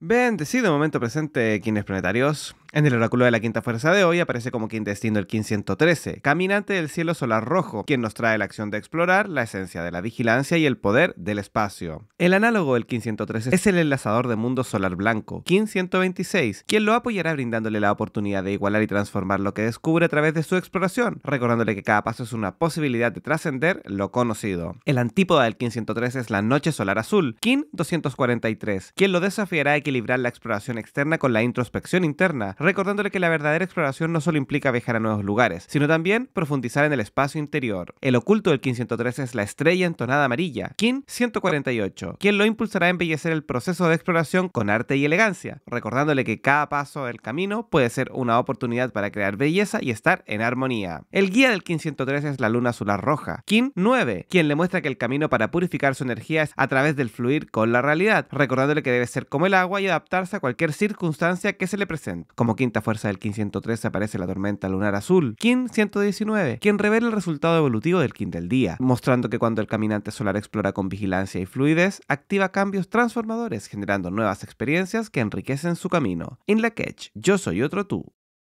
Bendecido momento presente, quienes planetarios. En el oráculo de la quinta fuerza de hoy aparece como destino el 1513, caminante del cielo solar rojo, quien nos trae la acción de explorar, la esencia de la vigilancia y el poder del espacio. El análogo del 1513 es el enlazador de mundo solar blanco, 1526, quien lo apoyará brindándole la oportunidad de igualar y transformar lo que descubre a través de su exploración, recordándole que cada paso es una posibilidad de trascender lo conocido. El antípoda del 1513 es la noche solar azul, King 243, quien lo desafiará a equilibrar la exploración externa con la introspección interna, recordándole que la verdadera exploración no solo implica viajar a nuevos lugares, sino también profundizar en el espacio interior. El oculto del King es la estrella entonada amarilla, King 148, quien lo impulsará a embellecer el proceso de exploración con arte y elegancia, recordándole que cada paso del camino puede ser una oportunidad para crear belleza y estar en armonía. El guía del King es la luna solar roja, King 9, quien le muestra que el camino para purificar su energía es a través del fluir con la realidad, recordándole que debe ser como el agua y adaptarse a cualquier circunstancia que se le presente quinta fuerza del Kin aparece la tormenta lunar azul, Kin 119, quien revela el resultado evolutivo del Kin del día, mostrando que cuando el caminante solar explora con vigilancia y fluidez, activa cambios transformadores, generando nuevas experiencias que enriquecen su camino. In la Catch, yo soy otro tú.